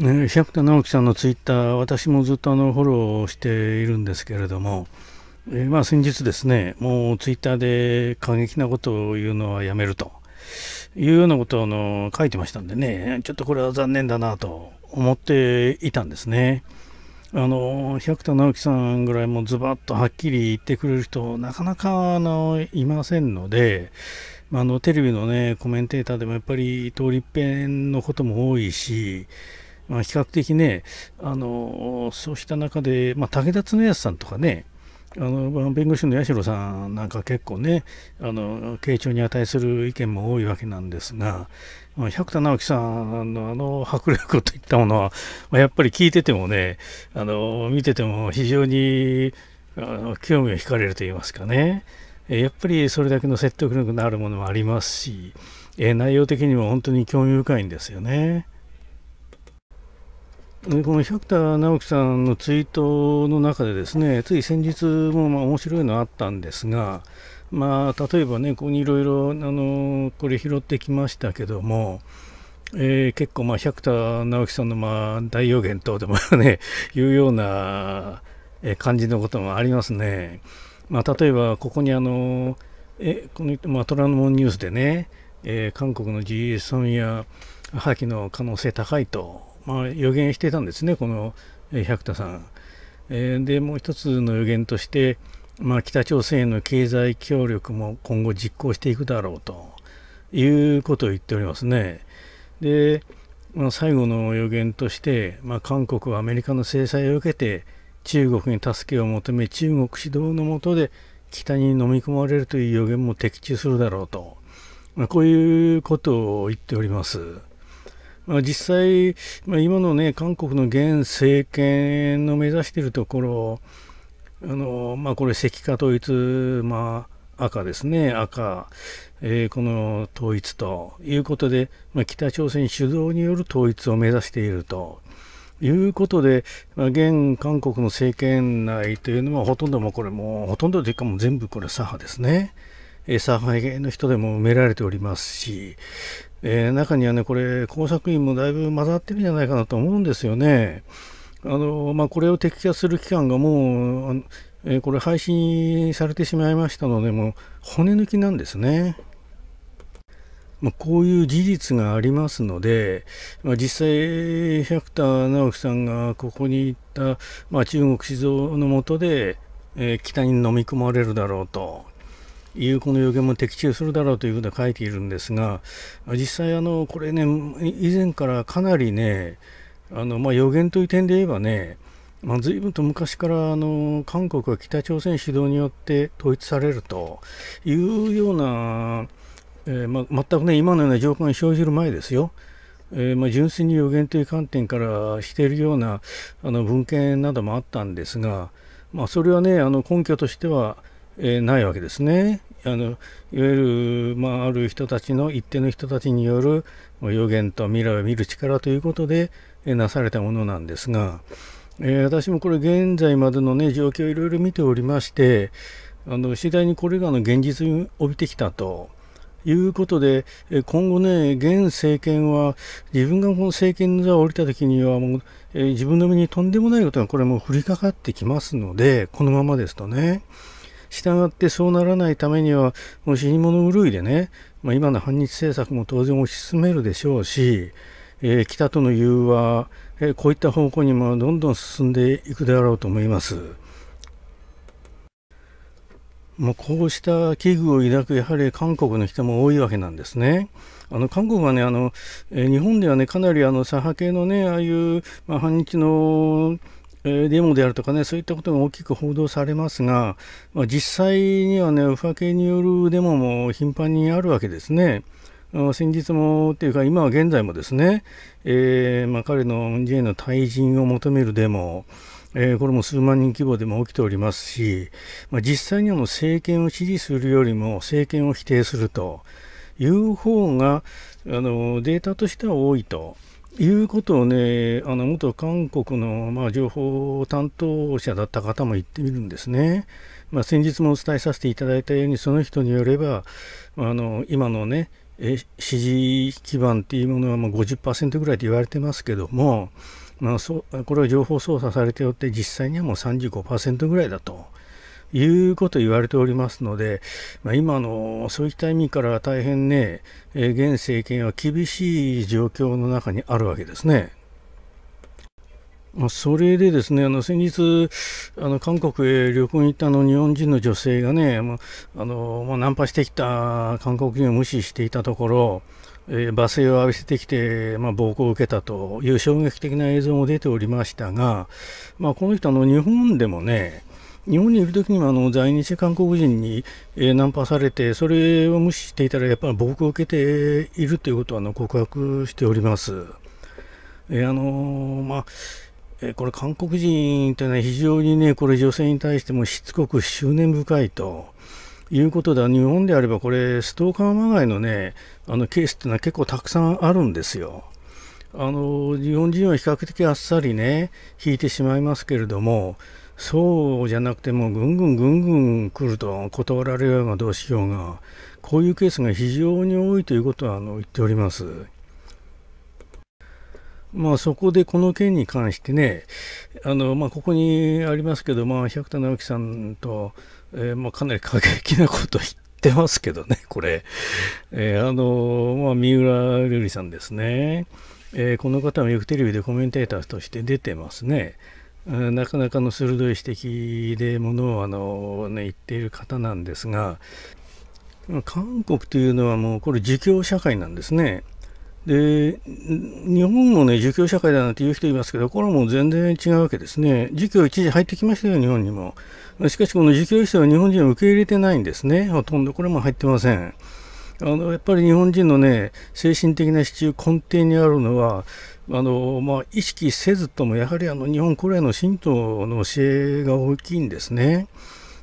百田直樹さんのツイッター、私もずっとあのフォローしているんですけれども、えー、まあ、先日ですね、もうツイッターで過激なことを言うのはやめるというようなことをの書いてましたんでね、ちょっとこれは残念だなと思っていたんですね。あの百田直樹さんぐらいもズバッとはっきり言ってくれる人なかなかあのいませんので、あのテレビのねコメンテーターでもやっぱり通り一遍のことも多いしまあ、比較的ね、あのそうした中で、まあ、武田恒康さんとかね、あの弁護士の八代さんなんか結構ねあのに値する意見も多いわけなんですが百田直樹さんのあの迫力といったものは、まあ、やっぱり聞いててもねあの見てても非常にあの興味を惹かれると言いますかねやっぱりそれだけの説得力のあるものもありますし内容的にも本当に興味深いんですよね。この百田直樹さんのツイートの中でですねつい先日もまあ面白いのあったんですが、まあ、例えばねここにいろいろあのこれ拾ってきましたけども、えー、結構まあ百田直樹さんのまあ大予言とでもねい うような感じのこともありますね。まあ、例えばここにあのえこの、まあ、虎ノ門ニュースでね、えー、韓国の GS さんや破棄の可能性高いとまあ、予言してたんですねこの百田さん。えー、でもう一つの予言として、まあ、北朝鮮への経済協力も今後実行していくだろうということを言っておりますね。で、まあ、最後の予言として、まあ、韓国はアメリカの制裁を受けて中国に助けを求め中国指導の下で北に飲み込まれるという予言も的中するだろうと、まあ、こういうことを言っております。まあ、実際、まあ、今のね韓国の現政権の目指しているところあの、まあ、これ石化統一、まあ、赤ですね赤、えー、この統一ということで、まあ、北朝鮮主導による統一を目指していると。いうことで、まあ、現韓国の政権内というのはほとんどもこれもうほとんどというかもう全部これ左派ですね。左派の人でも埋められておりますし、えー、中にはね、これ、工作員もだいぶ混ざってるんじゃないかなと思うんですよね。あのまあ、これを摘発する期間がもう、あのえー、これ、廃止されてしまいましたので、もう骨抜きなんですね。まあ、こういう事実がありますので、まあ、実際、百田直樹さんがここに行った、まあ、中国酒造のもとで、えー、北に飲み込まれるだろうというこの予言も的中するだろうというふうに書いているんですが実際あのこれね以前からかなりねあの、まあ、予言という点で言えばねまあ、随分と昔からあの韓国は北朝鮮主導によって統一されるというような、えーまあ、全くね今のような状況に生じる前ですよ、えーまあ、純粋に予言という観点からしているようなあの文献などもあったんですが、まあ、それはねあの根拠としてはえー、ないわけですね。あのいわゆる、まあ、ある人たちの一定の人たちによる予言と未来を見る力ということで、えー、なされたものなんですが、えー、私もこれ現在までの、ね、状況をいろいろ見ておりましてあの次第にこれらの現実に帯びてきたと。いうことで、今後ね、現政権は、自分がこの政権の座を降りた時には、もう、えー、自分の身にとんでもないことがこれも降りかかってきますので、このままですとね。従ってそうならないためには、もう死に物狂いでね、まあ、今の反日政策も当然推し進めるでしょうし、えー、北との融和、えー、こういった方向にもどんどん進んでいくであろうと思います。もうこうした危惧を抱くやはり韓国の人も多いわけなんですね。あの韓国はねあの、えー、日本ではねかなりあの左派系のねああいう、まあ、反日のデモであるとかね、そういったことが大きく報道されますが、まあ、実際にはね、右派系によるデモも頻繁にあるわけですね。先日もっていうか、今は現在もですね、えー、まあ、彼の NGA の退陣を求めるデモ、えー、これも数万人規模でも起きておりますし、まあ、実際にはもう政権を支持するよりも政権を否定するという方があのデータとしては多いと。いうことをね、あの元韓国のまあ情報担当者だった方も言ってみるんですね。まあ、先日もお伝えさせていただいたように、その人によれば、あの今のね、支持基盤っていうものはもう50%ぐらいと言われてますけども、まあ、そこれは情報操作されておって、実際にはもう35%ぐらいだと。いうこと言われておりますので、まあ、今のそういった意味から大変ね、え現政権は厳しい状況の中にあるわけですね。それでですね、あの先日、あの韓国へ旅行に行ったの日本人の女性がね、まあのまあ、ナンパしてきた韓国人を無視していたところ、えー、罵声を浴びせてきて、まあ、暴行を受けたという衝撃的な映像も出ておりましたが、まあ、この人あの、日本でもね、日本にいるときにもあの在日韓国人に、えナンパされてそれを無視していたらやっぱり暴行を受けているということはあの告白しております。えあのまあえこれ韓国人というのは非常にねこれ女性に対してもしつこく執念深いということで日本であればこれストーカーまがいのねあのケースというのは結構たくさんあるんですよ。あの日本人は比較的あっさりね引いてしまいますけれどもそうじゃなくてもぐんぐんぐんぐん来ると断られようがどうしようがこういうケースが非常に多いということはあの言っております。まあ、そこでこの件に関してね、あのまあ、ここにありますけど、まあ、百田直樹さんと、えー、まあ、かなり過激なこと言ってますけどね、これ、えー、あのまあ、三浦瑠麗さんですね、えー、この方もよくテレビでコメンテーターとして出てますね。なかなかの鋭い指摘でものをあの、ね、言っている方なんですが韓国というのはもうこれ儒教社会なんですね。で日本もね儒教社会だなんて言う人いますけどこれはもう全然違うわけですね儒教一時入ってきましたよ日本にもしかしこの儒教一は日本人を受け入れてないんですねほとんどこれも入ってませんあのやっぱり日本人のね精神的な支柱根底にあるのはあのまあ、意識せずともやはりあの日本古来の神道の教えが大きいんですね。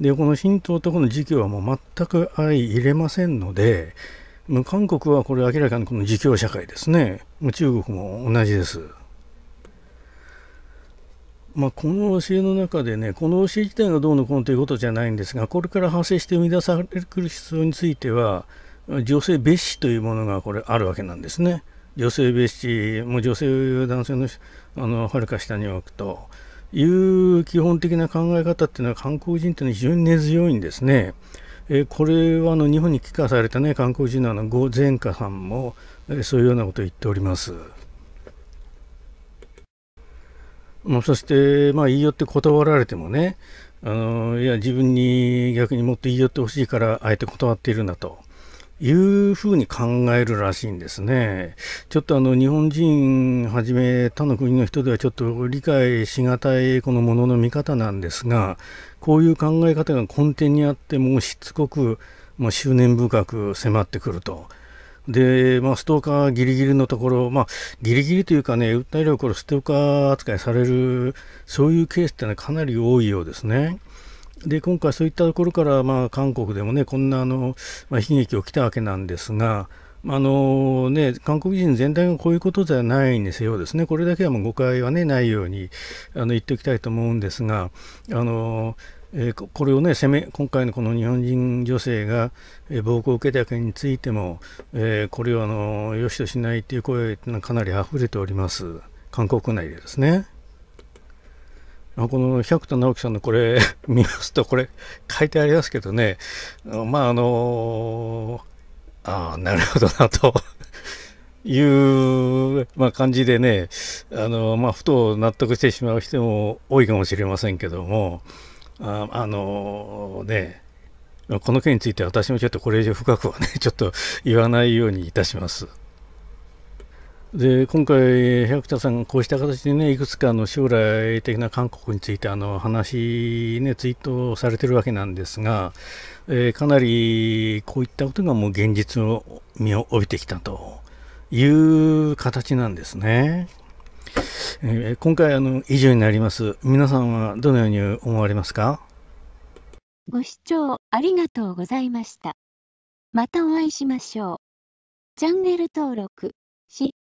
でこの神道とこの儒教はもう全く相入れませんので韓国はこれ明らかにこの儒教社会ですね中国も同じです。まあ、この教えの中でねこの教え自体がどうのこうのということじゃないんですがこれから派生して生み出される必要については女性蔑視というものがこれあるわけなんですね。女性蔑視もう女性男性のあのはるか下に置くという基本的な考え方っていうのは韓国人っていうのは非常に根強いんですね。えこれはあの日本に帰化された、ね、韓国人のあのご前科さんも、えそういうようなことを言っております。まあ、そして、まあ、言いよって断られてもねあのいや自分に逆にもっと言いよってほしいからあえて断っているんだと。いうふうに考えるらしいんですね。ちょっとあの日本人はじめ他の国の人ではちょっと理解しがたいこのものの見方なんですが、こういう考え方が根底にあってもうしつこく、まあ、執念深く迫ってくると。で、まあ、ストーカーギリギリのところ、まあ、ギリギリというかね、訴えるばこれストーカー扱いされる、そういうケースってのはかなり多いようですね。で今回そういったところから、まあ、韓国でもねこんなあの、まあ、悲劇起きたわけなんですが、あのね、韓国人全体がこういうことではないにせよですねこれだけはもう誤解は、ね、ないようにあの言っておきたいと思うんですが。あのえー、これをね攻め今回のこの日本人女性が、え暴行を受けた件についても、えー、これをあの良しとしないという声がかなり溢れております韓国内でですね。この百田直樹さんのこれ 見ますとこれ書いてありますけどねまああのああなるほどなという、まあ、感じでねあの、まあ、ふと納得してしまう人も多いかもしれませんけどもああのねこの件について私もちょっとこれ以上深くはねちょっと言わないようにいたします。で今回、百田さん、こうした形で、ね、いくつかの将来的な韓国についてあの話、ね、ツイートされてるわけなんですが、えー、かなりこういったことがもう現実を身を帯びてきたという形なんですね。えー、今回あの、以上になります。皆さんはどのように思われますかご視聴ありがとうございました。またお会いしましょう。チャンネル登録し